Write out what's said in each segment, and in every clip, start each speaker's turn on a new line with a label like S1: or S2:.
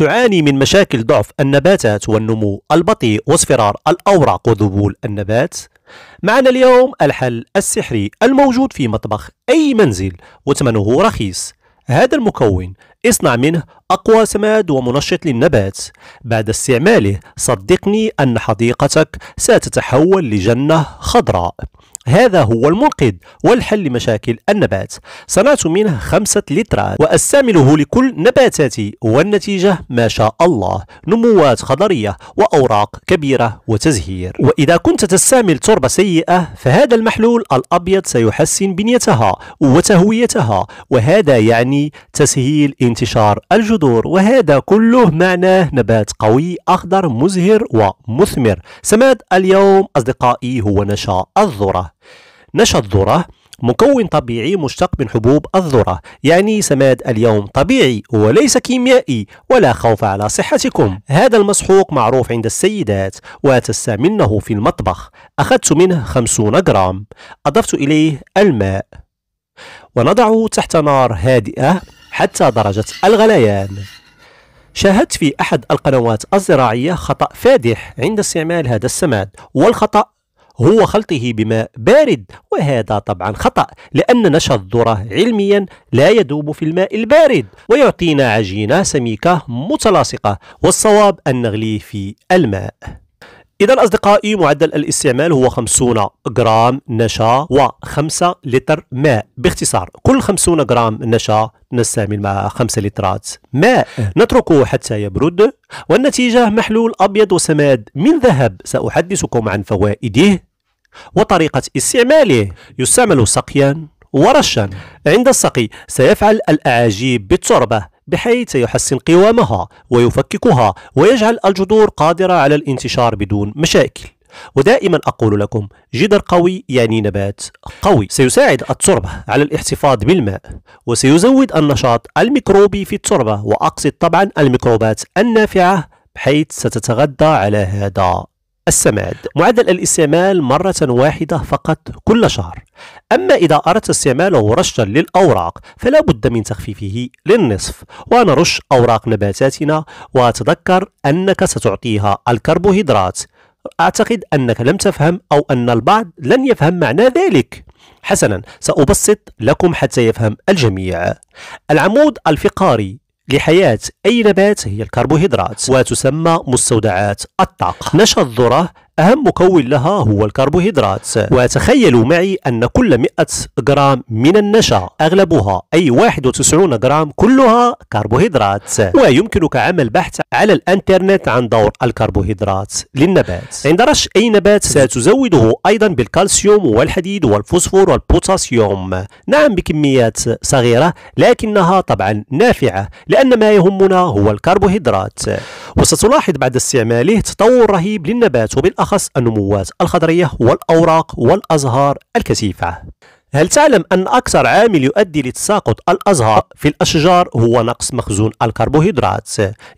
S1: تعاني من مشاكل ضعف النباتات والنمو البطيء واصفرار الأوراق وذبول النبات معنا اليوم الحل السحري الموجود في مطبخ أي منزل وثمنه رخيص هذا المكون اصنع منه أقوى سماد ومنشط للنبات بعد استعماله صدقني أن حديقتك ستتحول لجنة خضراء هذا هو المنقذ والحل لمشاكل النبات صنعت منه خمسة لترات وأستعمله لكل نباتاتي والنتيجة ما شاء الله نموات خضرية وأوراق كبيرة وتزهير وإذا كنت تستعمل تربة سيئة فهذا المحلول الأبيض سيحسن بنيتها وتهويتها وهذا يعني تسهيل انتشار الجذور وهذا كله معناه نبات قوي أخضر مزهر ومثمر سماد اليوم أصدقائي هو نشاء الذرة نشأ الذرة مكون طبيعي مشتق من حبوب الذرة يعني سماد اليوم طبيعي وليس كيميائي ولا خوف على صحتكم هذا المسحوق معروف عند السيدات وتستعملنه في المطبخ أخذت منه 50 جرام أضفت إليه الماء ونضعه تحت نار هادئة حتى درجة الغليان شاهدت في أحد القنوات الزراعية خطأ فادح عند استعمال هذا السماد والخطأ هو خلطه بماء بارد وهذا طبعا خطأ لأن نشا الذرة علميا لا يذوب في الماء البارد ويعطينا عجينة سميكة متلاصقة والصواب أن نغليه في الماء إذا أصدقائي معدل الاستعمال هو 50 جرام نشا و5 لتر ماء باختصار كل 50 جرام نشا نستعمل مع 5 لترات ماء نتركه حتى يبرد والنتيجة محلول أبيض وسماد من ذهب سأحدثكم عن فوائده وطريقة استعماله يستعمل سقيا ورشا عند السقي سيفعل الأعاجيب بالتربة بحيث يحسن قوامها ويفككها ويجعل الجذور قادرة على الانتشار بدون مشاكل ودائما أقول لكم جدر قوي يعني نبات قوي سيساعد التربة على الاحتفاظ بالماء وسيزود النشاط الميكروبي في التربة وأقصد طبعا الميكروبات النافعة بحيث ستتغذى على هذا السماد معدل الاستعمال مرة واحدة فقط كل شهر أما إذا أردت استعماله رشا للأوراق فلا بد من تخفيفه للنصف ونرش أوراق نباتاتنا وتذكر أنك ستعطيها الكربوهيدرات أعتقد أنك لم تفهم أو أن البعض لن يفهم معنى ذلك حسنا سأبسط لكم حتى يفهم الجميع العمود الفقاري لحياة أي نبات هي الكربوهيدرات وتسمى مستودعات الطاقة نشأ الذرة أهم مكون لها هو الكربوهيدرات وتخيلوا معي أن كل 100 جرام من النشا أغلبها أي 91 جرام كلها كربوهيدرات ويمكنك عمل بحث على الانترنت عن دور الكربوهيدرات للنبات عند رش أي نبات ستزوده أيضا بالكالسيوم والحديد والفوسفور والبوتاسيوم نعم بكميات صغيرة لكنها طبعا نافعة لأن ما يهمنا هو الكربوهيدرات وستلاحظ بعد استعماله تطور رهيب للنبات وبالأخص النموات الخضرية والأوراق والأزهار الكثيفة هل تعلم أن أكثر عامل يؤدي لتساقط الأزهار في الأشجار هو نقص مخزون الكربوهيدرات؟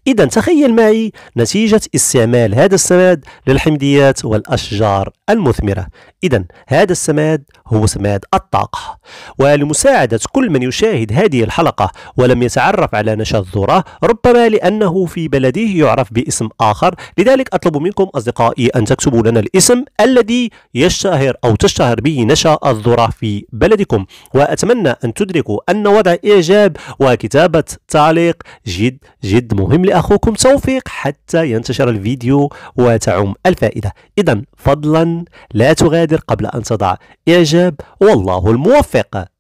S1: إذا تخيل معي نتيجة استعمال هذا السماد للحمضيات والأشجار المثمرة. إذا هذا السماد هو سماد الطاقة. ولمساعدة كل من يشاهد هذه الحلقة ولم يتعرف على نشا الذرة ربما لأنه في بلده يعرف باسم آخر، لذلك أطلب منكم أصدقائي أن تكتبوا لنا الاسم الذي يشتهر أو تشتهر به نشا الذرة في في بلدكم وأتمنى أن تدركوا أن وضع إعجاب وكتابة تعليق جد جد مهم لأخوكم توفيق حتى ينتشر الفيديو وتعم الفائدة إذا فضلا لا تغادر قبل أن تضع إعجاب والله الموفق